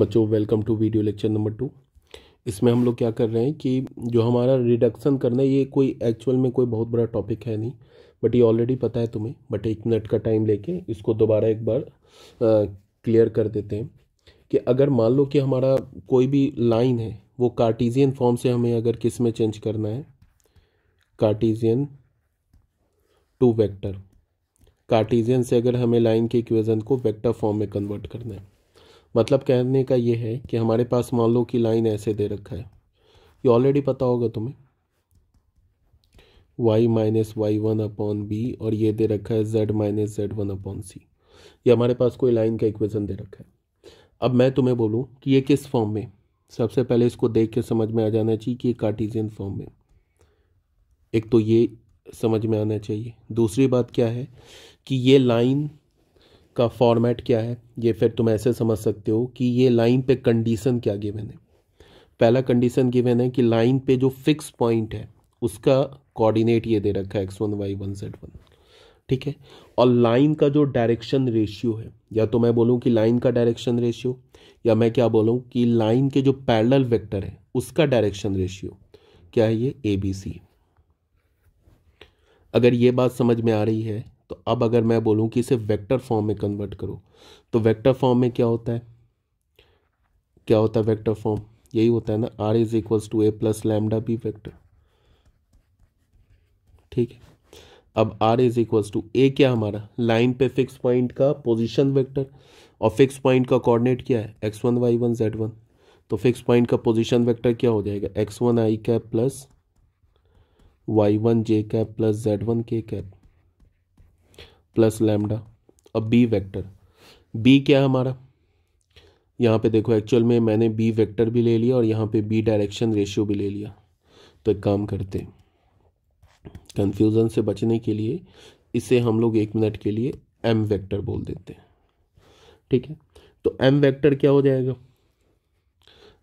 बच्चों welcome to video lecture number two इसमें हम लोग क्या कर रहे हैं कि जो हमारा रिडक्शन करना है ये कोई एक्चुअल में कोई बहुत बड़ा टॉपिक है नहीं बट ये ऑलरेडी पता है तुम्हें बट एक मिनट का टाइम लेके इसको दोबारा एक बार क्लियर कर देते हैं कि अगर मान लो कि हमारा कोई भी लाइन है वो कार्टीजियन फॉर्म से हमें अगर किस में चेंज करना है कार्टीजियन टू वैक्टर कार्टीजियन से अगर हमें लाइन के इक्वेजन को वैक्टर फॉर्म में कन्वर्ट करना है मतलब कहने का ये है कि हमारे पास मान लो कि लाइन ऐसे दे रखा है ये ऑलरेडी पता होगा तुम्हें Y minus Y one upon B और ये दे रखा है Z minus Z one upon C ये हमारे पास कोई लाइन का इक्वेशन दे रखा है अब मैं तुम्हें बोलूँ कि ये किस फॉर्म में सबसे पहले इसको देख के समझ में आ जाना चाहिए कि ये कार्टीजियन फॉर्म में एक तो ये समझ में आना चाहिए दूसरी बात क्या है कि ये लाइन का फॉर्मेट क्या है ये फिर तुम ऐसे समझ सकते हो कि ये लाइन पे कंडीशन क्या गिवन है पहला कंडीशन गिवन है कि लाइन पे जो फिक्स पॉइंट है उसका कोऑर्डिनेट ये दे रखा है X one Y one Z one ठीक है और लाइन का जो डायरेक्शन रेशियो है या तो मैं बोलूँ कि लाइन का डायरेक्शन रेशियो या मैं क्या बोलूँ कि लाइन के जो पैरल वेक्टर है उसका डायरेक्शन रेशियो क्या है ये ए बी सी अगर ये बात समझ में आ रही है तो अब अगर मैं बोलूं कि इसे वेक्टर फॉर्म में कन्वर्ट करो तो वेक्टर फॉर्म में क्या होता है क्या होता है वेक्टर फॉर्म यही होता है ना R is equals to A plus lambda B vector ठीक है अब R is equals to A क्या हमारा लाइन पे फिक्स पॉइंट का पोजिशन वेक्टर और फिक्स पॉइंट का कोऑर्डिनेट क्या है X one Y one Z one तो फिक्स पॉइंट का पोजिशन वेक्टर क्या हो जाएगा एक्स वन आई कैप प्लस वाई वन जे कैप प्लस जेड वन के कैप प्लस लैम्डा अब बी वेक्टर बी क्या है हमारा यहाँ पे देखो एक्चुअल में मैंने बी वेक्टर भी ले लिया और यहाँ पे बी डायरेक्शन रेशियो भी ले लिया तो एक काम करते कंफ्यूजन से बचने के लिए इसे हम लोग एक मिनट के लिए एम वेक्टर बोल देते हैं ठीक है तो एम वेक्टर क्या हो जाएगा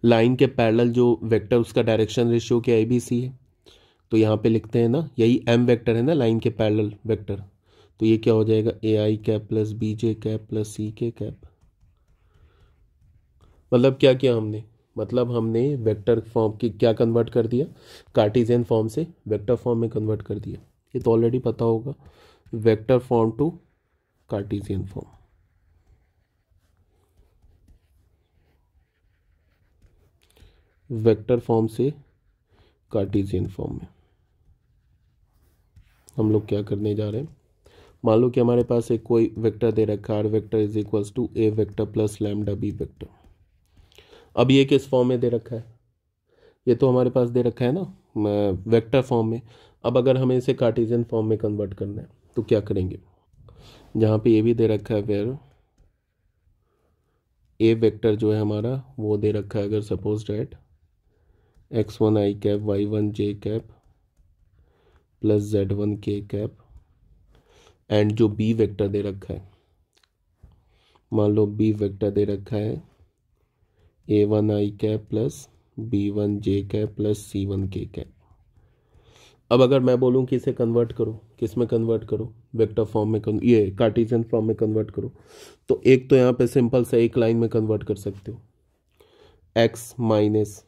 लाइन के पैरेलल जो वेक्टर उसका डायरेक्शन रेशियो क्या ए बी सी है तो यहाँ पे लिखते हैं ना यही एम वेक्टर है ना लाइन के पैरेलल वेक्टर तो ये क्या हो जाएगा A I cap plus B J cap plus C K cap मतलब क्या किया हमने मतलब हमने वेक्टर फॉर्म की क्या कन्वर्ट कर दिया कार्टिजन फॉर्म से वेक्टर फॉर्म में कन्वर्ट कर दिया ये तो ऑलरेडी पता होगा vector form to Cartesian form vector form से कार्टिजियन फॉर्म में हम लोग क्या करने जा रहे हैं मान लो कि हमारे पास एक कोई वेक्टर दे रखा है vector is equals to A vector plus lambda B vector अब ये किस फॉर्म में दे रखा है ये तो हमारे पास दे रखा है ना वेक्टर फॉर्म में अब अगर हमें इसे कार्टिजन फॉर्म में कन्वर्ट करना है तो क्या करेंगे जहाँ पे ये भी दे रखा है वेयर ए वेक्टर जो है हमारा वो दे रखा है अगर suppose that X one I cap Y one J cap plus Z one के कैप एंड जो बी वेक्टर दे रखा है मान लो बी वेक्टर दे रखा है A one I cap plus B one J cap plus C one के कैप अब अगर मैं बोलूं कि इसे कन्वर्ट करो किस में कन्वर्ट करो वेक्टर फॉर्म में ये कार्टिजन फॉर्म में कन्वर्ट करो तो एक तो यहाँ पे सिंपल से एक लाइन में कन्वर्ट कर सकते हो एक्स माइनस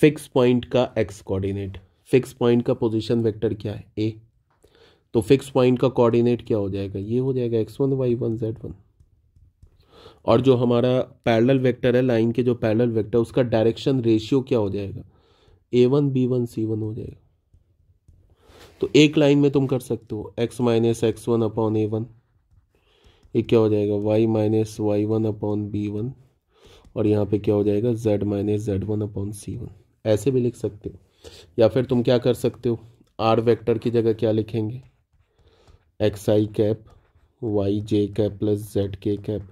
फिक्स पॉइंट का एक्स कोऑर्डिनेट फिक्स पॉइंट का पोजीशन वेक्टर क्या है ए तो फिक्स पॉइंट का कोऑर्डिनेट क्या हो जाएगा ये हो जाएगा x one Y one Z one और जो हमारा पैरेलल वेक्टर है लाइन के जो पैरेलल वेक्टर उसका डायरेक्शन रेशियो क्या हो जाएगा A one B one C one हो जाएगा तो एक लाइन में तुम कर सकते हो X minus x one upon ए वन ये क्या हो जाएगा Y minus Y one upon B one और यहाँ पे क्या हो जाएगा Z minus Z one upon सी वन ऐसे भी लिख सकते हो या फिर तुम क्या कर सकते हो आर वेक्टर की जगह क्या लिखेंगे x i cap y j cap plus z k cap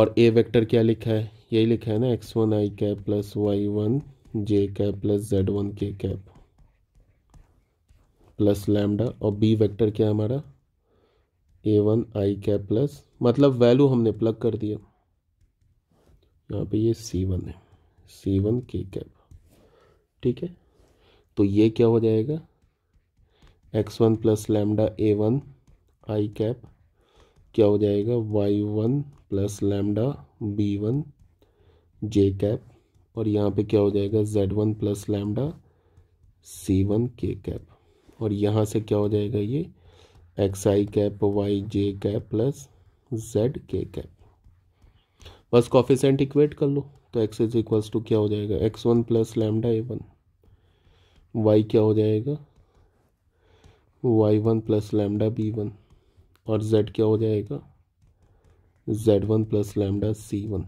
और ए वेक्टर क्या लिखा है यही लिखा है ना एक्स वन आई कैप प्लस वाई वन जे कैप प्लस जेड वन के कैप प्लस लैमडा और बी वेक्टर क्या हमारा a one I cap plus मतलब वैल्यू हमने प्लग कर दिया यहाँ पे ये सी वन है सी वन के कैप ठीक है तो ये क्या हो जाएगा x one plus lambda a one I cap क्या हो जाएगा y one plus lambda b one जे कैप और यहाँ पे क्या हो जाएगा z one plus lambda c one के कैप और यहाँ से क्या हो जाएगा ये x i cap y j cap plus z k cap बस कॉफिशेंट इक्वेट कर लो तो एक्स इज इक्वल्स टू क्या हो जाएगा x one plus lambda a one y क्या हो जाएगा y one plus lambda b one और जेड क्या हो जाएगा z one plus lambda c one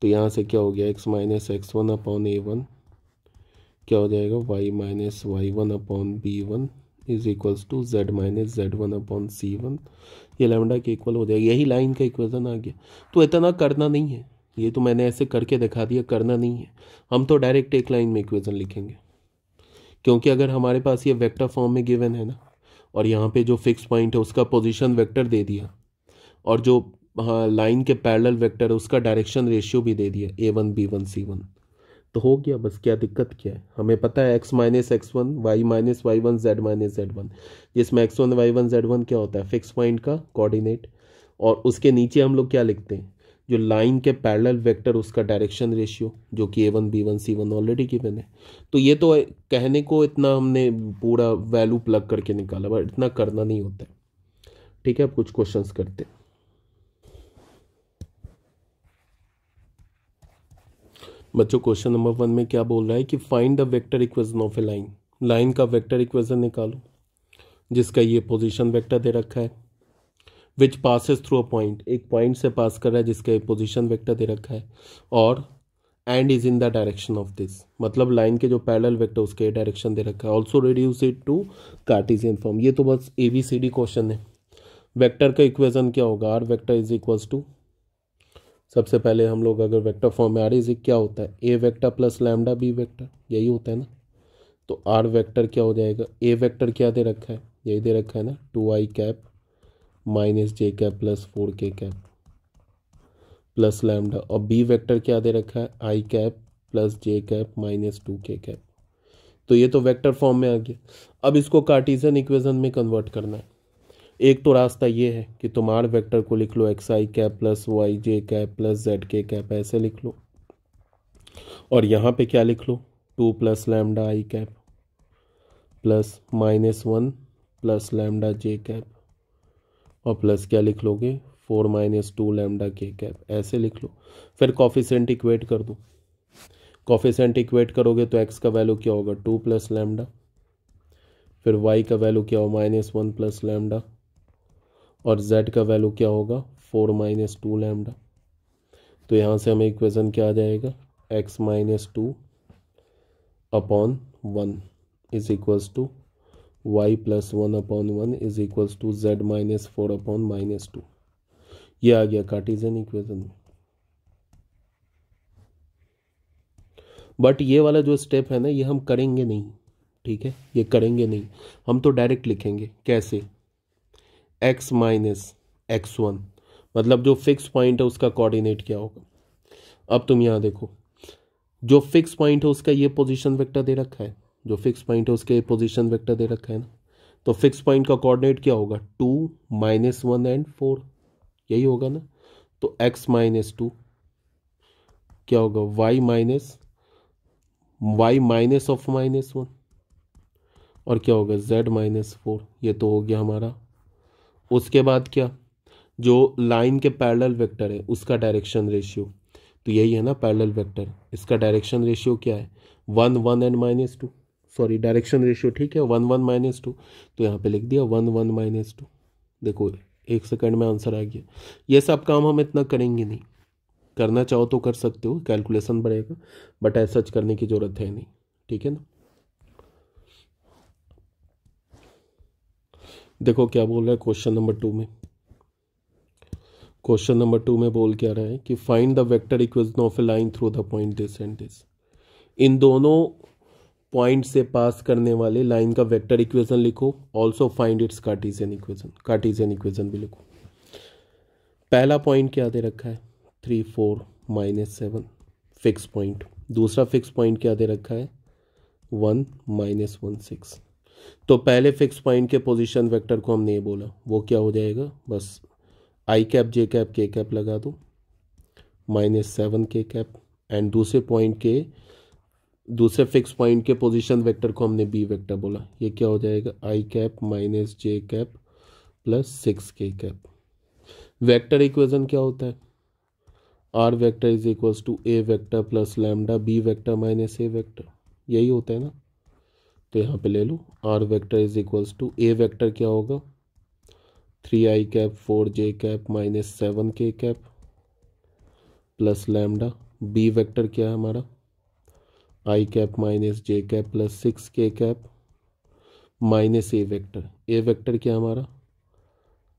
तो यहाँ से क्या हो गया x minus x one upon ए वन क्या हो जाएगा Y minus Y one upon B one is equals to Z minus Z one upon C one ये लेमडा के इक्वल हो जाएगा यही लाइन का इक्वेशन आ गया तो इतना करना नहीं है ये तो मैंने ऐसे करके दिखा दिया करना नहीं है हम तो डायरेक्ट एक लाइन में इक्वेशन लिखेंगे क्योंकि अगर हमारे पास ये वेक्टर फॉर्म में गिवन है ना और यहाँ पे जो फिक्स पॉइंट है उसका पोजीशन वेक्टर दे दिया और जो हाँ लाइन के पैरेलल वेक्टर है उसका डायरेक्शन रेशियो भी दे दिया a one B one C one तो हो गया बस क्या दिक्कत क्या है हमें पता है x minus x one y minus Y one z minus Z one जिसमें x one Y one Z one क्या होता है फिक्स पॉइंट का कोऑर्डिनेट और उसके नीचे हम लोग क्या लिखते हैं जो लाइन के पैरेलल वेक्टर उसका डायरेक्शन रेशियो जो कि a one B one C one already given है तो ये तो कहने को इतना हमने पूरा वैल्यू प्लग करके निकाला बट इतना करना नहीं होता है ठीक है अब कुछ क्वेश्चंस करते हैं बच्चों क्वेश्चन नंबर वन में क्या बोल रहा है कि find the vector equation of a line line का वेक्टर इक्वेशन निकालो जिसका ये पोजीशन वेक्टर दे रखा है which passes through a point एक पॉइंट से पास कर रहा है जिसके पोजिशन वैक्टर दे रखा है और and is in the direction of this मतलब लाइन के जो पैरल वैक्टर उसके डायरेक्शन दे रखा है also reduce it to Cartesian form ये तो बस A B C D question है वैक्टर का इक्वेजन क्या होगा r vector is equal to सबसे पहले हम लोग अगर वैक्टर फॉर्म में आर इज क्या होता है a vector plus lambda B vector यही होता है ना तो आर वैक्टर क्या हो जाएगा ए वैक्टर क्या दे रखा है यही दे रखा है ना टू आई cap minus j cap plus four के कैप प्लस लैमडा और बी वेक्टर क्या दे रखा है i cap plus J cap minus two के कैप तो ये तो वेक्टर फॉर्म में आ गया अब इसको कार्टिजन इक्वेशन में कन्वर्ट करना है एक तो रास्ता ये है कि तुम आर वैक्टर को लिख लो x i cap plus y j cap plus z k cap ऐसे लिख लो और यहाँ पे क्या लिख लो टू प्लस लैमडा आई cap plus minus one plus lambda j cap और प्लस क्या लिख लोगे four minus two lambda k cap ऐसे लिख लो फिर कॉफिशेंट इक्वेट कर दो कॉफिशेंट इक्वेट करोगे तो एक्स का वैल्यू क्या होगा टू प्लस लेमडा फिर वाई का वैल्यू क्या होगा माइनस वन प्लस लेमडा और जेड का वैल्यू क्या होगा फोर माइनस टू लेमडा तो यहाँ से हमें इक्वेशन क्या आ जाएगा x minus two upon one is equals to Y plus one upon one is equals to Z minus four upon minus two ये आ गया कार्टिजन इक्वेशन में बट ये वाला जो स्टेप है ना ये हम करेंगे नहीं ठीक है ये करेंगे नहीं हम तो डायरेक्ट लिखेंगे कैसे एक्स माइनस एक्स वन मतलब जो फिक्स पॉइंट है उसका कोऑर्डिनेट क्या होगा अब तुम यहां देखो जो फिक्स पॉइंट है उसका ये पोजीशन वेक्टर दे रखा है जो फिक्स पॉइंट है उसके पोजिशन वेक्टर दे रखा है ना तो फिक्स पॉइंट का कोऑर्डिनेट क्या होगा two minus one and four यही होगा ना तो एक्स माइनस टू क्या होगा y minus y minus of minus one और क्या होगा जेड माइनस फोर ये तो हो गया हमारा उसके बाद क्या जो लाइन के पैरेलल वेक्टर है उसका डायरेक्शन रेशियो तो यही है ना पैरेलल वेक्टर इसका डायरेक्शन रेशियो क्या है one one and minus two sorry direction ratio ठीक है वन वन माइनस टू तो यहाँ पे लिख दिया वन वन माइनस टू देखो एक सेकंड में आंसर आ गया ये सब काम हम इतना करेंगे नहीं करना चाहो तो कर सकते हो कैलकुलेशन बढ़ेगा बट ऐसा करने की ज़रूरत है नहीं ठीक है ना देखो क्या बोल रहा है क्वेश्चन नंबर टू में क्वेश्चन नंबर टू में बोल क्या रहा है कि find the vector equation of a line through the point this and this इन दोनों पॉइंट से पास करने वाले लाइन का वेक्टर इक्वेशन लिखो also find its cartesian equation cartesian equation भी लिखो पहला पॉइंट क्या दे रखा है three four minus seven fix point दूसरा फिक्स पॉइंट क्या दे रखा है वन माइनस वन सिक्स तो पहले फिक्स पॉइंट के पोजीशन वेक्टर को हमने ये बोला वो क्या हो जाएगा बस i cap j cap k cap लगा दो minus seven k cap and दूसरे पॉइंट के दूसरे फिक्स पॉइंट के पोजीशन वेक्टर को हमने बी वेक्टर बोला ये क्या हो जाएगा आई cap minus j cap plus six के कैप वेक्टर इक्वेशन क्या होता है are vector is equal to A vector plus lambda B vector minus A vector यही होता है ना तो यहाँ पे ले लो r vector is equals to A vector क्या होगा थ्री आई cap four j cap minus seven k cap plus lambda B vector क्या है हमारा i cap minus j cap plus six के cap minus A vector a vector क्या हमारा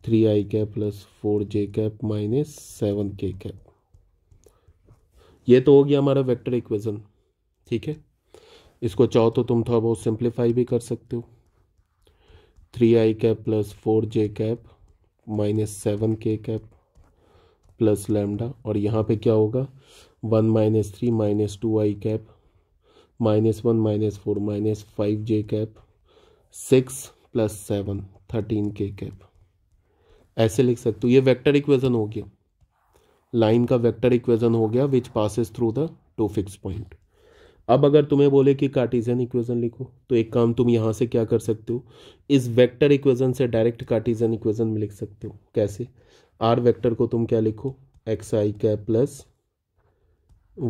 three आई cap plus four j cap minus seven k cap ये तो हो गया हमारा वेक्टर इक्वेशन ठीक है इसको चाहो तो तुम थोड़ा बहुत सिंप्लीफाई भी कर सकते हो थ्री आई cap plus four j cap minus seven k cap plus lambda और यहाँ पे क्या होगा one minus three minus two आई cap minus one minus four minus five j cap six plus seven thirteen k cap ऐसे लिख सकते हो ये वेक्टर इक्वेशन हो गया लाइन का वेक्टर इक्वेशन हो गया which passes through the two fix point अब अगर तुम्हें बोले कि कार्टिजन इक्वेशन लिखो तो एक काम तुम यहाँ से क्या कर सकते हो इस वेक्टर इक्वेशन से डायरेक्ट कार्टिजन इक्वेशन में लिख सकते हो कैसे आर वेक्टर को तुम क्या लिखो x i cap plus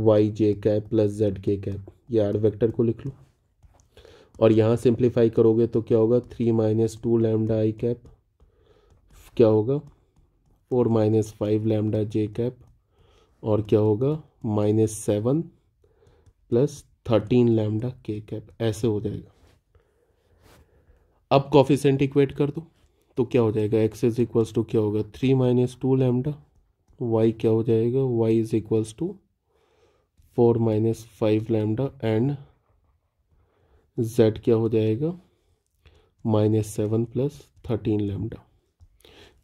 y j cap plus z k cap ये आर वेक्टर को लिख लो और यहाँ सिंप्लीफाई करोगे तो क्या होगा थ्री माइनस टू लैमडा आई कैप क्या होगा four minus five lambda j cap और क्या होगा minus seven plus thirteen lambda के कैप ऐसे हो जाएगा अब कॉफिसेंट इक्वेट कर दो तो क्या हो जाएगा एक्स इज इक्वल्स टू क्या होगा three minus two lambda y क्या हो जाएगा y is equals to four minus five lambda and z क्या हो जाएगा minus seven plus thirteen lambda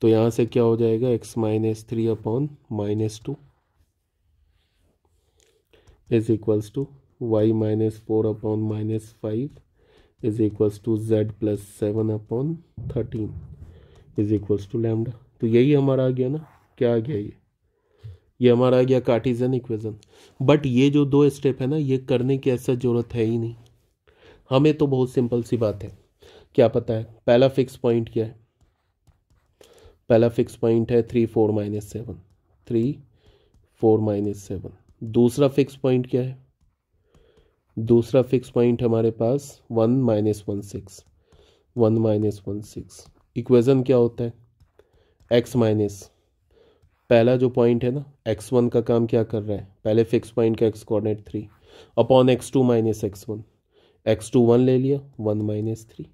तो यहाँ से क्या हो जाएगा x minus three upon minus two is equals to Y minus four upon minus five is equals to z plus seven upon thirteen is equals to lambda तो यही हमारा आ गया ना क्या आ गया ये ये हमारा आ गया कार्टिजन इक्वेशन बट ये जो दो स्टेप है ना ये करने की ऐसा ज़रूरत है ही नहीं हमें तो बहुत सिंपल सी बात है क्या पता है पहला फिक्स पॉइंट क्या है पहला फिक्स पॉइंट है three four minus seven three four minus seven दूसरा फिक्स पॉइंट क्या है दूसरा फिक्स पॉइंट हमारे पास one minus one six one minus one six equation क्या होता है एक्स माइनस पहला जो पॉइंट है ना एक्स वन का काम क्या कर रहा है पहले फिक्स पॉइंट का x coordinate three upon x two minus x one x two one ले लिया वन माइनस थ्री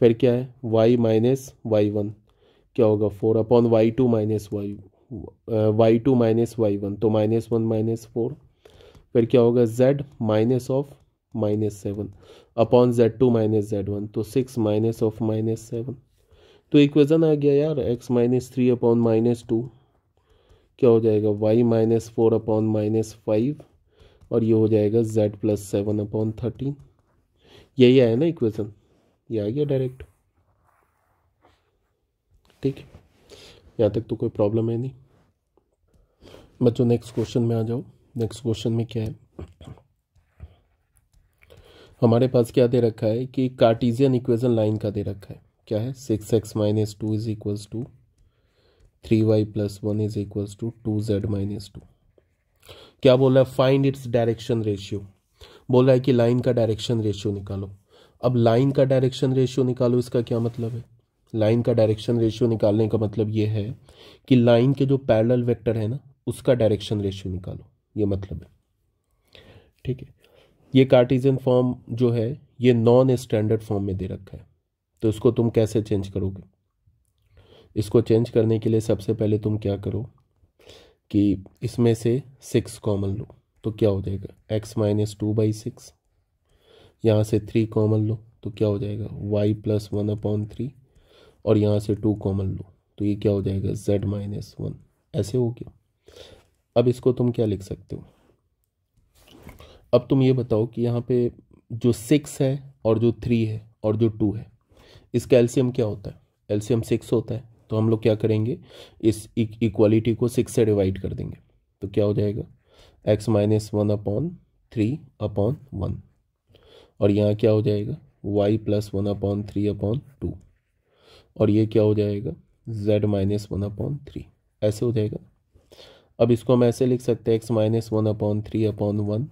फिर क्या है वाई माइनस वाई वन क्या होगा four upon Y two minus y y two minus Y one तो minus one minus four फिर क्या होगा z minus of minus seven upon Z two minus Z one तो six minus of minus seven तो equation आ गया यार x minus three upon minus two क्या हो जाएगा Y minus four upon minus five और ये हो जाएगा z plus seven upon thirteen यही आया ना इक्वेशन ये आ गया डायरेक्ट ठीक है यहाँ तक तो कोई प्रॉब्लम है नहीं बच्चों नेक्स्ट क्वेश्चन में आ जाओ नेक्स्ट क्वेश्चन में क्या है हमारे पास क्या दे रखा है कि कार्टीजियन इक्वेशन लाइन का दे रखा है क्या है six x minus two is equals to three y plus one is equals to two Z minus two क्या बोल रहा है फाइंड इट्स डायरेक्शन रेशियो बोल रहा है कि लाइन का डायरेक्शन रेशियो निकालो अब लाइन का डायरेक्शन रेशियो निकालो इसका क्या मतलब है लाइन का डायरेक्शन रेशियो निकालने का मतलब ये है कि लाइन के जो पैरल वेक्टर है ना उसका डायरेक्शन रेशियो निकालो ये मतलब है ठीक है ये कार्टिजन फॉर्म जो है ये नॉन स्टैंडर्ड फॉर्म में दे रखा है तो इसको तुम कैसे चेंज करोगे इसको चेंज करने के लिए सबसे पहले तुम क्या करो कि इसमें से सिक्स कॉमन लो तो क्या हो जाएगा x minus two by six यहाँ से थ्री कॉमन लो तो क्या हो जाएगा y plus one upon three और यहाँ से टू कॉमन लो तो ये क्या हो जाएगा जेड माइनस वन ऐसे हो गया अब इसको तुम क्या लिख सकते हो अब तुम ये बताओ कि यहाँ पे जो सिक्स है और जो थ्री है और जो टू है इसका एल्शियम क्या होता है एल्शियम सिक्स होता है तो हम लोग क्या करेंगे इस इक्वालिटी को सिक्स से डिवाइड कर देंगे तो क्या हो जाएगा x minus one upon three upon one और यहाँ क्या हो जाएगा y plus one upon three upon two और ये क्या हो जाएगा Z minus one upon three ऐसे हो जाएगा अब इसको हम ऐसे लिख सकते हैं x minus one upon three upon one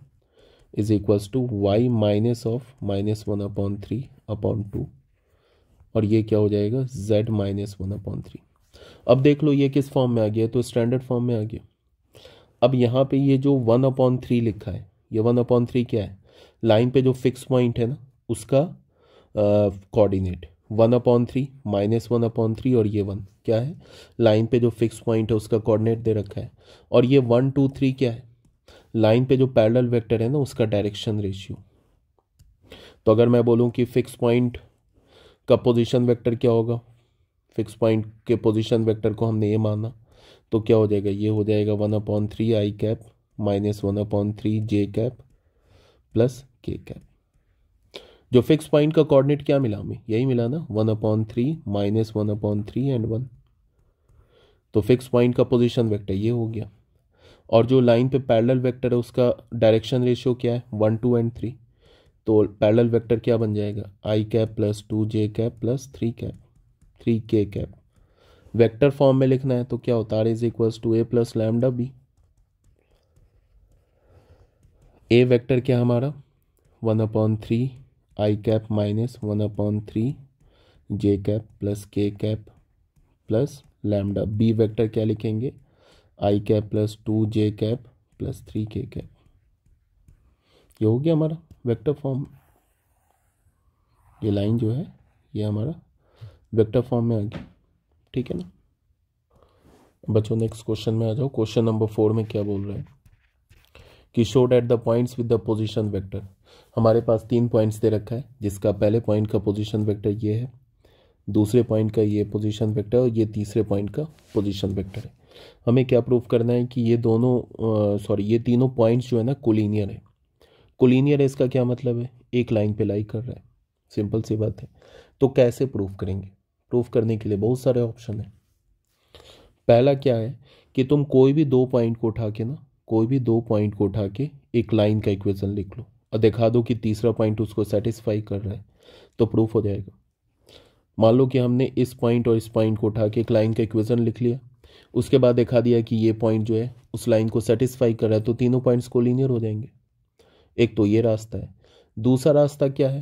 is equals to Y minus of minus one upon three upon two और ये क्या हो जाएगा z minus one upon three अब देख लो ये किस फॉर्म में आ गया तो स्टैंडर्ड फॉर्म में आ गया अब यहाँ पे ये जो वन अपॉन थ्री लिखा है ये वन अपॉन थ्री क्या है लाइन पे जो फिक्स पॉइंट है ना उसका coordinate one upon three minus one upon three और ये वन क्या है लाइन पे जो फिक्स पॉइंट है उसका कोऑर्डिनेट दे रखा है और ये वन टू थ्री क्या है लाइन पे जो पैरेलल वेक्टर है ना उसका डायरेक्शन रेशियो तो अगर मैं बोलूँ कि फिक्स पॉइंट का पोजीशन वेक्टर क्या होगा फिक्स पॉइंट के पोजीशन वेक्टर को हमने ये माना तो क्या हो जाएगा ये हो जाएगा वन अपॉन थ्री आई cap minus one upon three J cap plus K cap जो फिक्स पॉइंट का कोऑर्डिनेट क्या मिला हमें यही मिला ना one upon three minus one upon three and one तो फिक्स पॉइंट का पोजिशन वैक्टर ये हो गया और जो लाइन पे पैरेलल वेक्टर है उसका डायरेक्शन रेशियो क्या है वन टू एंड थ्री तो पैरेलल वेक्टर क्या बन जाएगा आई cap plus two J cap plus three cap three K cap vector form में लिखना है तो क्या होता है is equals to A plus lambda B A vector क्या हमारा वन अपॉन थ्री आई cap minus one upon three J cap plus K cap plus lambda B vector क्या लिखेंगे I cap plus two J cap plus three K cap ये हो गया हमारा vector form ये line जो है ये हमारा वेक्टर फॉर्म में आ गया ठीक है ना बच्चों नेक्स्ट क्वेश्चन में आ जाओ क्वेश्चन नंबर फोर में क्या बोल रहा है कि showed at the points with the position vector हमारे पास तीन पॉइंट्स दे रखा है जिसका पहले पॉइंट का पोजीशन वेक्टर ये है दूसरे पॉइंट का ये पोजीशन वेक्टर और ये तीसरे पॉइंट का पोजीशन वेक्टर है हमें क्या प्रूव करना है कि ये दोनों सॉरी ये तीनों पॉइंट्स जो है ना कोलिनियर है कोलिनियर है इसका क्या मतलब है एक लाइन पे लाई कर रहा है सिंपल सी बात है तो कैसे प्रूफ करेंगे प्रूफ करने के लिए बहुत सारे ऑप्शन हैं पहला क्या है कि तुम कोई भी दो पॉइंट को उठा के ना कोई भी दो पॉइंट को उठा के एक लाइन का इक्वेशन लिख लो और दिखा दो कि तीसरा पॉइंट उसको सेटिस्फाई कर रहा है तो प्रूफ हो जाएगा मान लो कि हमने इस पॉइंट और इस पॉइंट को उठा के एक लाइन का इक्वेशन लिख लिया उसके बाद दिखा दिया कि ये पॉइंट जो है उस लाइन को सेटिस्फाई कर रहा है तो तीनों पॉइंट्स को लीनियर हो जाएंगे एक तो ये रास्ता है दूसरा रास्ता क्या है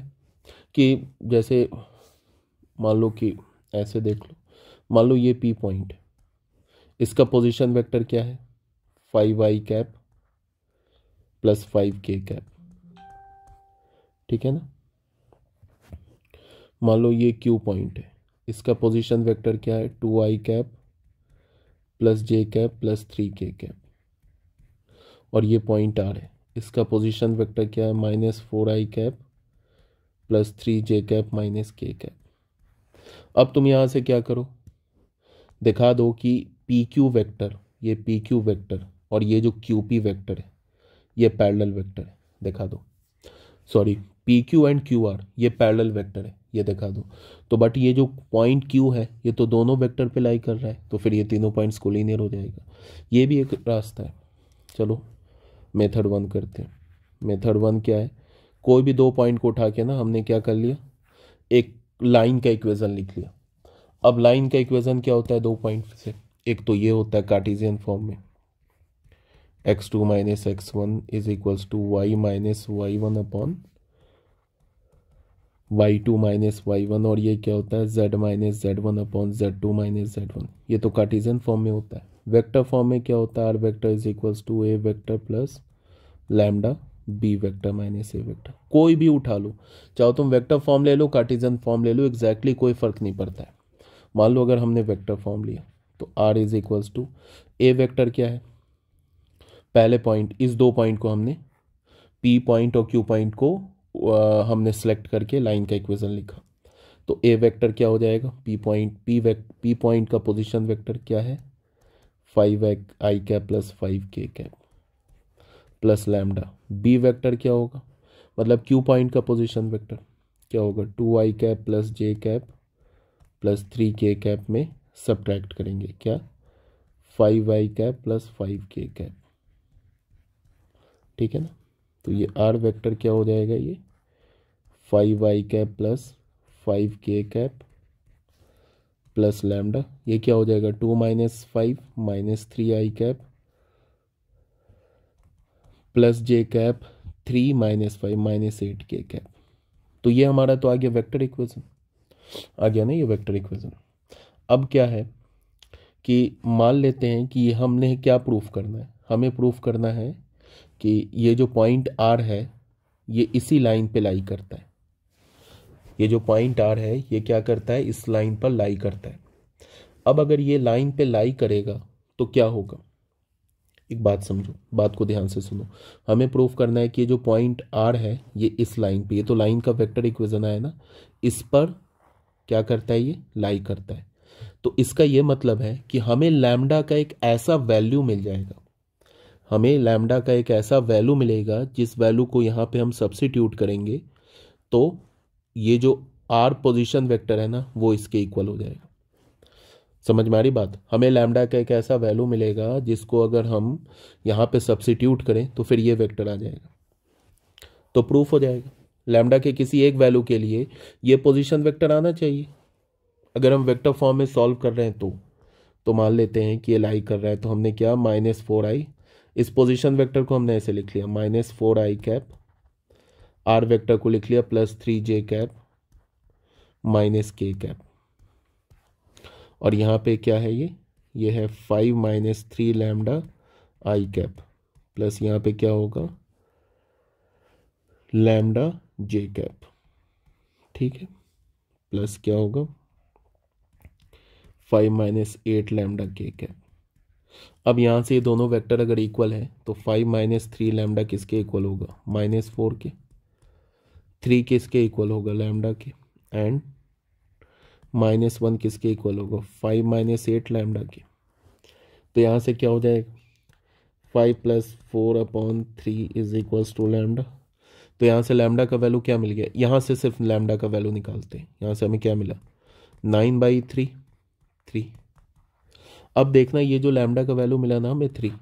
कि जैसे मान लो कि ऐसे देख लो मान लो ये पी पॉइंट इसका पोजीशन वेक्टर क्या है five I cap plus five K cap ठीक है ना मान लो ये क्यू पॉइंट है इसका पोजीशन वेक्टर क्या है टू आई कैप प्लस जे cap plus three K cap और ये पॉइंट आर है इसका पोजीशन वेक्टर क्या है minus four I cap plus three J cap minus K cap अब तुम यहाँ से क्या करो दिखा दो कि पी क्यू वैक्टर ये पी क्यू वैक्टर और ये जो क्यू पी वैक्टर है ये पैरेलल वेक्टर है दिखा दो sorry P Q and Q R ये पैरेलल वेक्टर है ये दिखा दो तो बट ये जो पॉइंट क्यू है ये तो दोनों वेक्टर पे लाई कर रहा है तो फिर ये तीनों पॉइंट्स को हो जाएगा ये भी एक रास्ता है चलो मेथड वन करते हैं मेथड वन क्या है कोई भी दो पॉइंट को उठा के ना हमने क्या कर लिया एक लाइन का इक्वेशन लिख लिया अब लाइन का इक्वेशन क्या होता है दो पॉइंट से एक तो ये होता है कार्टिजियन फॉर्म में X two minus x one is equals to Y minus Y one upon Y two minus Y one और ये क्या होता है Z minus Z one upon Z two minus Z one ये तो कार्टीजियन फॉर्म में होता है वेक्टर फॉर्म में क्या होता है are vector is equals to A vector plus lambda B vector minus A vector कोई भी उठा लो चाहो तुम वेक्टर फॉर्म ले लो कार्टिजन फॉर्म ले लो एग्जैक्टली exactly कोई फ़र्क नहीं पड़ता है मान लो अगर हमने वेक्टर फॉर्म लिया तो R is equals to A vector क्या है पहले पॉइंट इस दो पॉइंट को हमने पी पॉइंट और क्यू पॉइंट को आ, हमने सेलेक्ट करके लाइन का इक्वेशन लिखा तो ए वेक्टर क्या हो जाएगा P point P vector P point का पोजीशन वेक्टर क्या है five I cap plus five K cap plus lambda B vector क्या होगा मतलब क्यू पॉइंट का पोजीशन वेक्टर क्या होगा टू आई कैप प्लस जे cap plus three K cap में सब्ट्रैक्ट करेंगे क्या five I cap plus five K cap ठीक है ना तो ये आर वेक्टर क्या हो जाएगा ये five I cap plus five K cap plus lambda ये क्या हो जाएगा two minus five minus three आई कैप प्लस जे cap three minus five minus eight K cap तो ये हमारा तो आ गया वेक्टर इक्वेशन आ गया ना ये वेक्टर इक्वेशन अब क्या है कि मान लेते हैं कि हमने क्या प्रूफ करना है हमें प्रूफ करना है कि ये जो पॉइंट आर है ये इसी लाइन पे लाई करता है ये जो पॉइंट आर है ये क्या करता है इस लाइन पर लाई करता है अब अगर ये लाइन पे लाई करेगा तो क्या होगा एक बात समझो बात को ध्यान से सुनो हमें प्रूफ करना है कि ये जो पॉइंट आर है ये इस लाइन पे ये तो लाइन का वेक्टर इक्वेशन आया ना इस पर क्या करता है ये लाई करता है तो इसका ये मतलब है कि हमें लैमडा का एक ऐसा वैल्यू मिल जाएगा हमें लैमडा का एक ऐसा वैल्यू मिलेगा जिस वैल्यू को यहाँ पे हम सब्सिट्यूट करेंगे तो ये जो आर पोजिशन वैक्टर है ना वो इसके इक्वल हो जाएगा समझ में आ रही बात हमें लैमडा का एक ऐसा वैल्यू मिलेगा जिसको अगर हम यहाँ पे सब्सिट्यूट करें तो फिर ये वेक्टर आ जाएगा तो प्रूफ हो जाएगा लैमडा के किसी एक वैल्यू के लिए ये पोजीशन वेक्टर आना चाहिए अगर हम वेक्टर फॉर्म में सॉल्व कर रहे हैं तो तो मान लेते हैं कि ये लाई कर रहा है तो हमने क्या माइनस फोर आई इस पोजिशन वैक्टर को हमने ऐसे लिख लिया minus four I cap R vector को लिख लिया plus three J cap minus K cap और यहाँ पे क्या है ये ये है फाइव माइनस थ्री लैमडा आई कैप प्लस यहाँ पे क्या होगा लैमडा जे कैप ठीक है प्लस क्या होगा फाइव माइनस एट लैमडा के कैप अब यहाँ से ये दोनों वेक्टर अगर इक्वल है तो फाइव माइनस थ्री लैमडा किसके इक्वल होगा माइनस फोर के थ्री किसके इक्वल होगा लैमडा के एंड माइनस वन किसके इक्वल होगा फाइव माइनस एट लैमडा के तो यहाँ से क्या हो जाएगा five plus four upon three is equals to lambda तो यहाँ से लैमडा का वैल्यू क्या मिल गया यहाँ से सिर्फ लैमडा का वैल्यू निकालते हैं यहाँ से हमें क्या मिला नाइन बाई थ्री थ्री अब देखना ये जो लैमडा का वैल्यू मिला ना हमें थ्री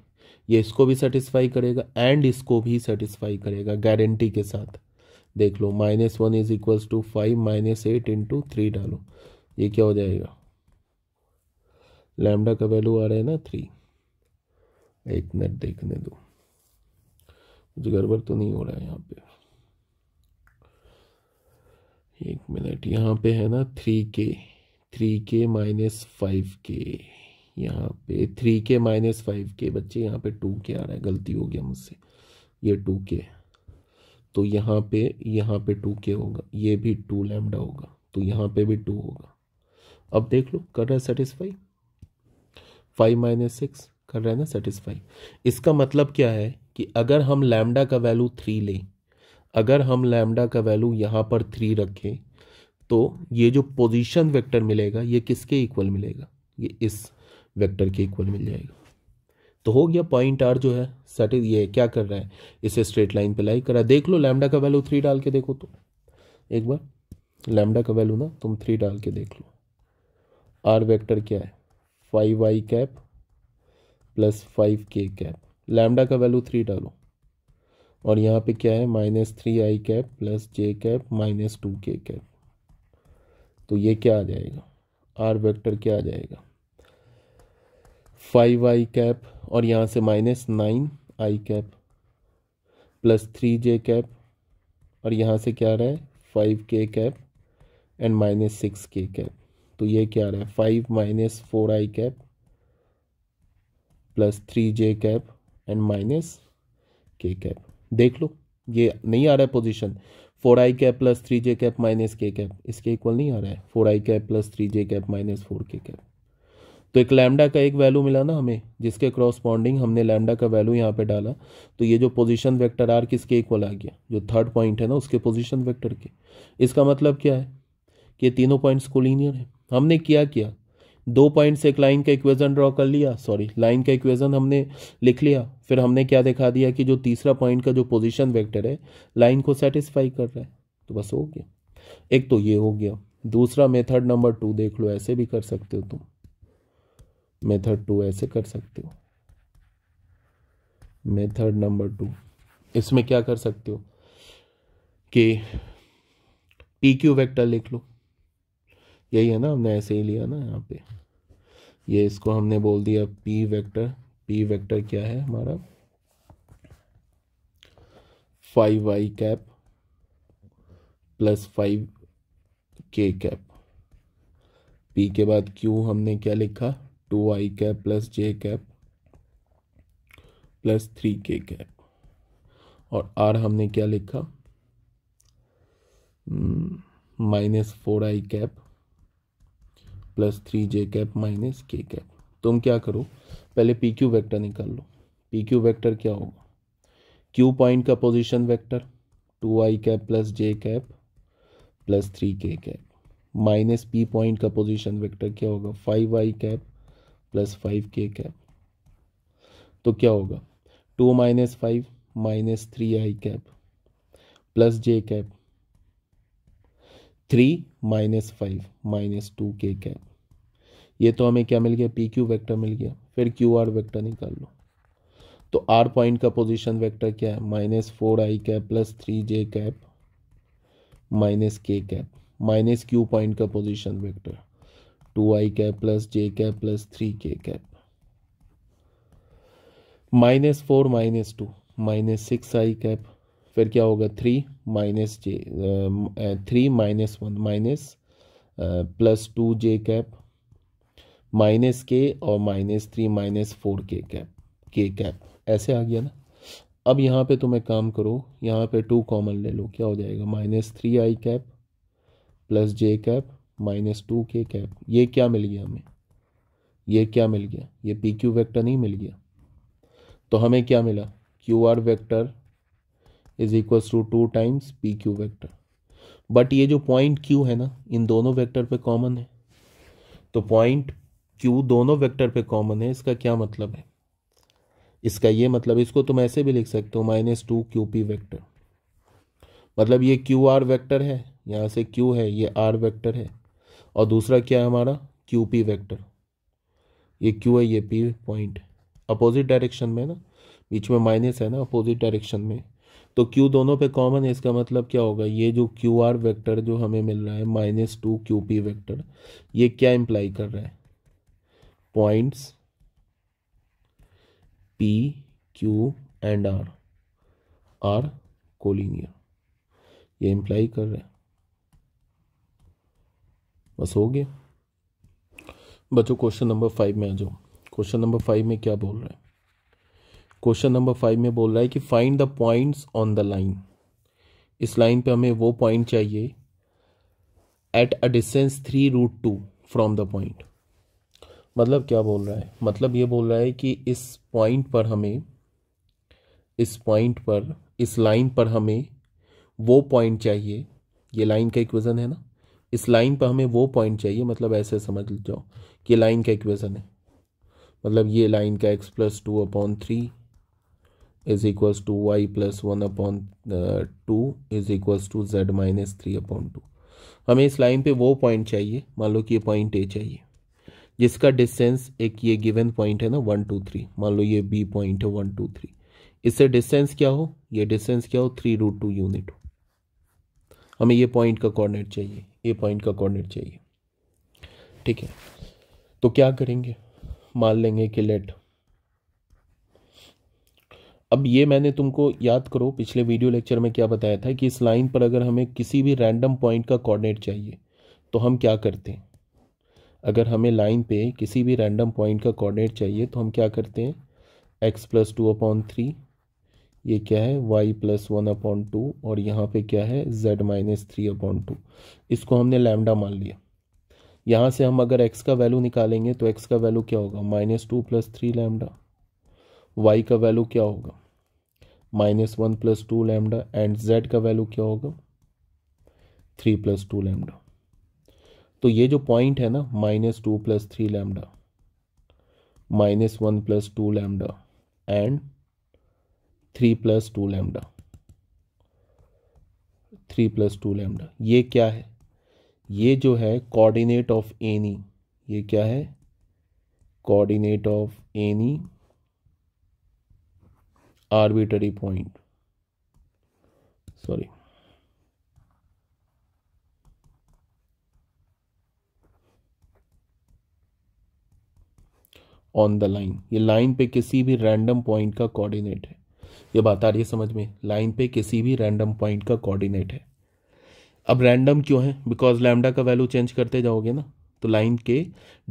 ये इसको भी सेटिस्फाई करेगा एंड इसको भी सेटिस्फाई करेगा गारंटी के साथ देख लो minus one is equals to five minus eight into three डालो ये क्या हो जाएगा लैमडा का वैल्यू आ रहा है ना थ्री एक मिनट देखने दो कुछ गड़बड़ तो नहीं हो रहा है यहाँ पे एक मिनट यहाँ पे है ना थ्री के थ्री के माइनस फाइव के यहाँ पे थ्री के माइनस फाइव के बच्चे यहाँ पे टू के आ रहा है गलती हो गया मुझसे ये टू के है तो यहाँ पे यहाँ पे टू के होगा ये भी टू लैमडा होगा तो यहाँ पे भी टू होगा अब देख लो कर रहा है सेटिस्फाई फाइव माइनस सिक्स कर रहा है ना सेटिस्फाई इसका मतलब क्या है कि अगर हम लैमडा का वैल्यू थ्री लें अगर हम लैमडा का वैल्यू यहाँ पर थ्री रखें तो ये जो पोजीशन वेक्टर मिलेगा ये किसके इक्वल मिलेगा ये इस वेक्टर के इक्वल मिल जाएगा तो हो गया पॉइंट आर जो है सेट ये क्या कर रहा है इसे स्ट्रेट लाइन पे लाई करा देख लो लैमडा का वैल्यू थ्री डाल के देखो तो एक बार लैमडा का वैल्यू ना तुम थ्री डाल के देख लो आर वेक्टर क्या है five I cap plus five K cap lambda का वैल्यू थ्री डालो और यहाँ पे क्या है माइनस थ्री आई कैप प्लस जे कैप माइनस टू के कैप तो ये क्या आ जाएगा आर वेक्टर क्या आ जाएगा फाइव आई कैप और यहाँ से minus nine I cap plus three J cap और यहाँ से क्या आ रहा है five K cap and minus six के कैप तो ये क्या आ रहा है five minus four I cap plus three J cap and minus K cap देख लो ये नहीं आ रहा है position four I cap plus three J cap minus K cap इसके इक्वल नहीं आ रहा है four I cap plus three J cap minus four के कैप तो एक लैमडा का एक वैल्यू मिला ना हमें जिसके क्रॉसपॉन्डिंग हमने लैमडा का वैल्यू यहाँ पे डाला तो ये जो पोजीशन वेक्टर आर किसके इक्वल आ गया जो थर्ड पॉइंट है ना उसके पोजीशन वेक्टर के इसका मतलब क्या है कि ये तीनों पॉइंट्स कोलिनियर है हमने क्या किया दो पॉइंट्स एक लाइन का इक्वेजन ड्रॉ कर लिया सॉरी लाइन का इक्वेजन हमने लिख लिया फिर हमने क्या दिखा दिया कि जो तीसरा पॉइंट का जो पोजिशन वैक्टर है लाइन को सेटिस्फाई कर रहा है तो बस हो गया एक तो ये हो गया दूसरा मेथड नंबर टू देख लो ऐसे भी कर सकते हो तुम मेथड टू ऐसे कर सकते हो मेथड नंबर टू इसमें क्या कर सकते हो कि पी क्यू वैक्टर लिख लो यही है ना हमने ऐसे ही लिया ना यहाँ पे ये इसको हमने बोल दिया पी वेक्टर पी वेक्टर क्या है हमारा five Y cap plus five K cap P के बाद क्यू हमने क्या लिखा टू आई कैप प्लस जे cap plus three K cap और आर हमने क्या लिखा minus four I cap plus three J cap minus K cap तुम क्या करो पहले पी क्यू वैक्टर निकाल लो पी क्यू वैक्टर क्या होगा क्यू पॉइंट का पोजिशन वैक्टर टू आई कैप प्लस जे cap plus three K cap minus P point का position vector क्या होगा five I cap plus five K cap तो क्या होगा two minus five minus three आई cap plus जे cap three minus five minus two के cap ये तो हमें क्या मिल गया पी क्यू वैक्टर मिल गया फिर क्यू आर वैक्टर निकाल लो तो आर पॉइंट का पोजिशन वैक्टर क्या है minus four I cap plus three J cap minus K cap minus Q point का position vector two I cap plus J cap plus three K cap minus four minus two minus six I cap फिर क्या होगा three minus J three minus one minus plus two J cap minus K और minus three minus four के cap k cap ऐसे आ गया ना अब यहाँ पे तुम्हें काम करो यहाँ पे टू कॉमन ले लो क्या हो जाएगा माइनस थ्री आई कैप प्लस जे कैप माइनस टू के कैप ये क्या मिल गया हमें ये क्या मिल गया ये पी क्यू वैक्टर नहीं मिल गया तो हमें क्या मिला Q R vector is equals to two times P Q vector but ये जो पॉइंट क्यू है ना इन दोनों वैक्टर पर कॉमन है तो पॉइंट क्यू दोनों वैक्टर पर कॉमन है इसका क्या मतलब है इसका ये मतलब इसको तुम ऐसे भी लिख सकते हो minus two Q P vector मतलब ये क्यू आर वैक्टर है यहाँ से क्यू है ये आर वैक्टर है और दूसरा क्या है हमारा क्यू पी वैक्टर ये क्यू है ये पी पॉइंट अपोजिट डायरेक्शन में ना बीच में माइनस है ना अपोजिट डायरेक्शन में तो क्यू दोनों पे कॉमन है इसका मतलब क्या होगा ये जो क्यू आर वैक्टर जो हमें मिल रहा है minus two Q P vector ये क्या इम्प्लाई कर रहा है points P Q and R are collinear ये इम्प्लाई कर रहा है बस हो गया बच्चों क्वेश्चन नंबर फाइव में आ जाओ क्वेश्चन नंबर फाइव में क्या बोल रहा है क्वेश्चन नंबर फाइव में बोल रहा है कि find the points on the line इस लाइन पे हमें वो पॉइंट चाहिए at a distance three root two from the point मतलब क्या बोल रहा है मतलब ये बोल रहा है कि इस पॉइंट पर हमें इस पॉइंट पर इस लाइन पर हमें वो पॉइंट चाहिए ये लाइन का इक्वेजन है ना इस लाइन पर हमें वो पॉइंट चाहिए मतलब ऐसे समझ जाओ कि लाइन का इक्वेशन है मतलब ये लाइन का X plus two upon three is equals to Y plus one upon two is equals to Z minus three upon two हमें इस लाइन पे वो पॉइंट चाहिए मान लो कि ये पॉइंट ए चाहिए जिसका डिस्टेंस एक ये गिवन पॉइंट है ना वन टू थ्री मान लो ये बी पॉइंट है वन टू थ्री इससे डिस्टेंस क्या हो ये डिस्टेंस क्या हो थ्री रूट टू यूनिट हो हमें ये पॉइंट का कोऑर्डिनेट चाहिए ये पॉइंट का कोऑर्डिनेट चाहिए ठीक है तो क्या करेंगे मान लेंगे कि लेट अब ये मैंने तुमको याद करो पिछले वीडियो लेक्चर में क्या बताया था कि इस लाइन पर अगर हमें किसी भी रैंडम पॉइंट का कोऑर्डिनेट चाहिए तो हम क्या करते हैं अगर हमें लाइन पे किसी भी रैंडम पॉइंट का कोऑर्डिनेट चाहिए तो हम क्या करते हैं X plus two upon three ये क्या है Y plus one upon two और यहाँ पे क्या है Z minus three upon two इसको हमने लैमडा मान लिया यहाँ से हम अगर एक्स का वैल्यू निकालेंगे तो एक्स का वैल्यू क्या होगा minus two plus three lambda Y का वैल्यू क्या होगा minus one plus two lambda and Z का वैल्यू क्या होगा थ्री प्लस टू लैमडा तो ये जो पॉइंट है ना minus two plus three lambda minus one plus two lambda and three plus two lambda three plus two lambda ये क्या है ये जो है कोऑर्डिनेट ऑफ एनी ये क्या है coordinate of any arbitrary point sorry on the line ये लाइन पे किसी भी रैंडम पॉइंट का कोऑर्डिनेट है ये बात आ रही है समझ में लाइन पे किसी भी रैंडम पॉइंट का कोऑर्डिनेट है अब रैंडम क्यों है बिकॉज लैमडा का वैल्यू चेंज करते जाओगे ना तो लाइन के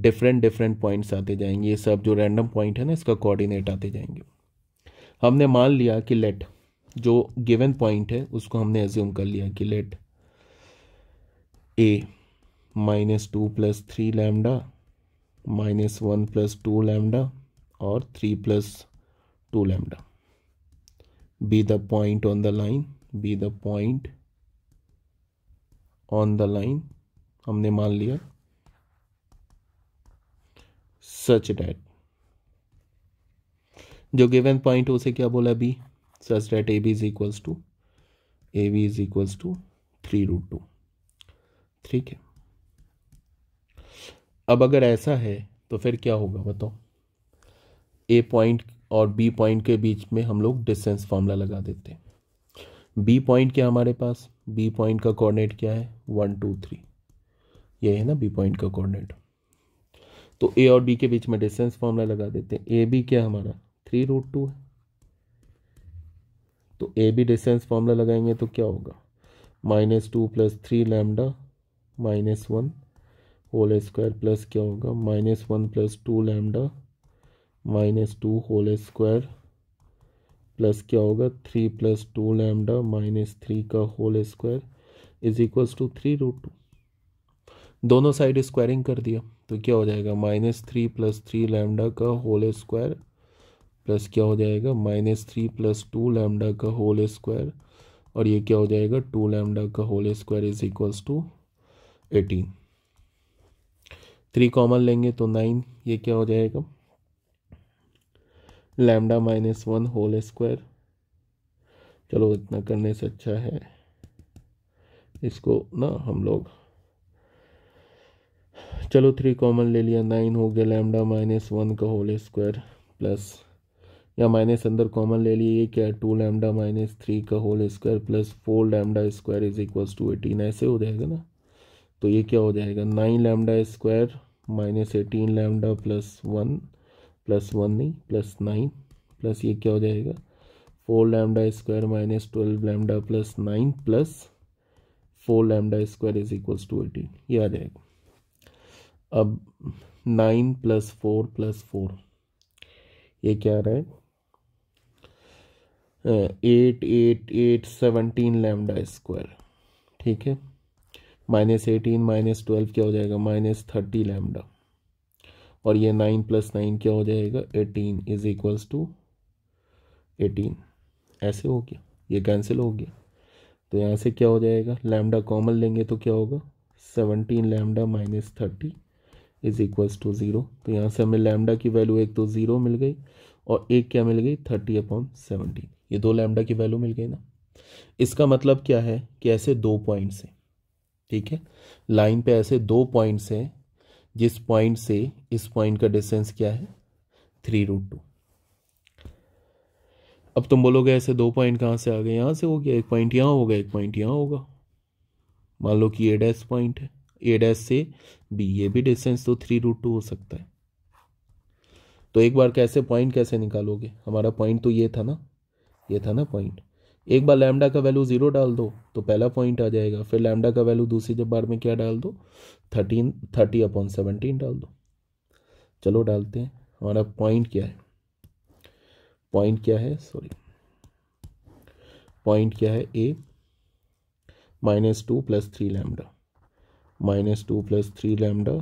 डिफरेंट डिफरेंट पॉइंट्स आते जाएंगे ये सब जो रैंडम पॉइंट है ना इसका कोऑर्डिनेट आते जाएंगे हमने मान लिया कि लेट जो गिवन पॉइंट है उसको हमने एज्यूम कर लिया कि let a minus two plus three lambda minus one plus two lambda और three plus two lambda be the point on the line be the point on the line हमने मान लिया सच डैट जो given point उसे क्या बोला B such that A B is equals to A B is equals to three root two ठीक है अब अगर ऐसा है तो फिर क्या होगा बताओ ए पॉइंट और बी पॉइंट के बीच में हम लोग डिस्टेंस फार्मूला लगा देते हैं बी पॉइंट क्या हमारे पास बी पॉइंट का कोऑर्डिनेट क्या है वन टू थ्री ये है ना बी पॉइंट का कोऑर्डिनेट तो ए और बी के बीच में डिस्टेंस फार्मूला लगा देते हैं ए बी क्या हमारा थ्री रूट टू है तो ए बी डिस्टेंस फार्मूला लगाएंगे तो क्या होगा minus two plus three lambda minus one whole square plus क्या होगा minus one plus two lambda minus two whole square plus क्या होगा three plus two lambda minus three का whole square is equals to three root two दोनों side squaring कर दिया तो क्या हो जाएगा minus three plus three lambda का होल स्क्वायर प्लस क्या हो जाएगा minus three plus two lambda का होल स्क्वायर और ये क्या हो जाएगा टू लैमडा का whole square is equals to eighteen three common लेंगे तो नाइन ये क्या हो जाएगा lambda minus one whole square चलो इतना करने से अच्छा है इसको ना हम लोग चलो थ्री कॉमन ले लिया नाइन हो गया लैम्डा माइनस वन का होल स्क्वायर प्लस या माइनस अंदर कॉमन ले लिए ये क्या है टू लैमडा माइनस थ्री का whole square plus four lambda square is equals to eighteen ऐसे हो जाएगा ना तो ये क्या हो जाएगा nine lambda square minus eighteen lambda plus one plus one नहीं प्लस नाइन प्लस ये क्या हो जाएगा four lambda square minus twelve lambda plus nine plus four lambda square is equals to eighteen ये आ जाएगा अब nine plus four plus four ये क्या आ रहा है eight eight eight seventeen lambda square ठीक है माइनस एटीन माइनस ट्वेल्व क्या हो जाएगा माइनस थर्टी लैमडा और ये नाइन प्लस नाइन क्या हो जाएगा eighteen is equals to eighteen ऐसे हो गया ये कैंसिल हो गया तो यहाँ से क्या हो जाएगा लैमडा कॉमन लेंगे तो क्या होगा seventeen lambda minus thirty is equals to zero तो यहाँ से हमें लैमडा की वैल्यू एक तो ज़ीरो मिल गई और एक क्या मिल गई थर्टी अपॉन सेवनटीन ये दो लैमडा की वैल्यू मिल गई ना इसका मतलब क्या है कि ऐसे दो पॉइंट्स हैं ठीक है लाइन पे ऐसे दो पॉइंट्स हैं जिस पॉइंट से इस पॉइंट का डिस्टेंस क्या है थ्री रूट टू अब तुम बोलोगे ऐसे दो पॉइंट कहाँ से आ गए यहाँ से हो गया एक पॉइंट यहाँ होगा एक पॉइंट यहाँ होगा मान लो कि ए डैश पॉइंट है ए डैश से बी ये भी डिस्टेंस तो थ्री रूट टू हो सकता है तो एक बार कैसे पॉइंट कैसे निकालोगे हमारा पॉइंट तो ये था ना ये था ना पॉइंट एक बार लैमडा का वैल्यू ज़ीरो डाल दो तो पहला पॉइंट आ जाएगा फिर लैमडा का वैल्यू दूसरी जब बार में क्या डाल दो थर्टीन थर्टी अपॉन सेवनटीन डाल दो चलो डालते हैं और अब पॉइंट क्या है पॉइंट क्या है सॉरी पॉइंट क्या है A minus two plus three lambda minus two plus three lambda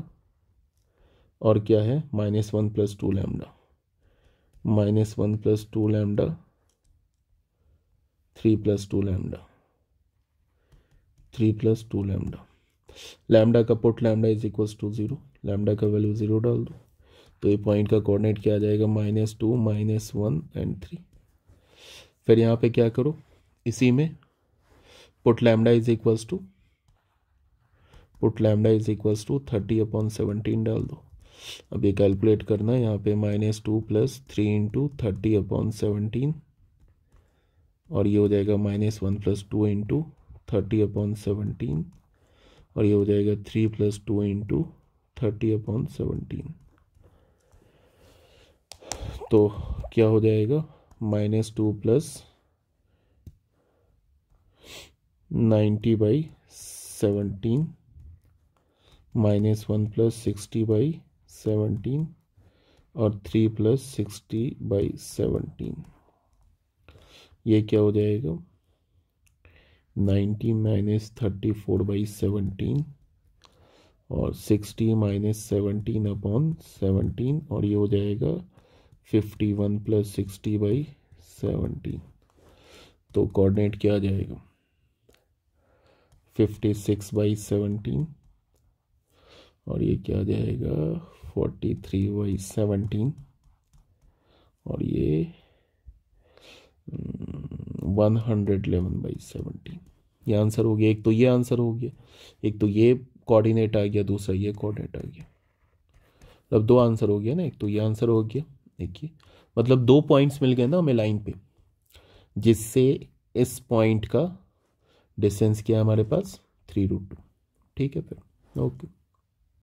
और क्या है minus one plus two lambda minus one plus two lambda three plus two lambda three plus two lambda lambda का put lambda is equal to zero lambda का value zero डाल दो तो ये point का कोऑर्डिनेट क्या आ जाएगा minus two minus one and three फिर यहाँ पे क्या करो इसी में put lambda is equals to put lambda is equals to thirty upon seventeen डाल दो अब ये कैलकुलेट करना यहाँ पे minus two plus three into thirty upon seventeen और ये हो जाएगा minus one plus two into thirty upon seventeen और ये हो जाएगा three plus two into thirty upon seventeen तो क्या हो जाएगा minus two plus ninety by seventeen minus one plus sixty by seventeen और three plus sixty by seventeen ये क्या हो जाएगा ninety minus thirty four by seventeen और sixty minus seventeen upon seventeen और ये हो जाएगा fifty one plus sixty by seventeen तो कोऑर्डिनेट क्या आ जाएगा फिफ्टी सिक्स बाई सेवनटीन और ये क्या आ जाएगा फोर्टी थ्री बाई सेवनटीन और ये one hundred eleven by seventy ये आंसर हो गया एक तो ये आंसर हो गया एक तो ये कोऑर्डिनेट आ गया दूसरा ये कोऑर्डिनेट आ गया मतलब दो आंसर हो गया ना एक तो ये आंसर हो गया एक ये मतलब दो पॉइंट्स मिल गए ना हमें लाइन पे जिससे इस पॉइंट का डिस्टेंस क्या है हमारे पास थ्री रूट टू ठीक है फिर ओके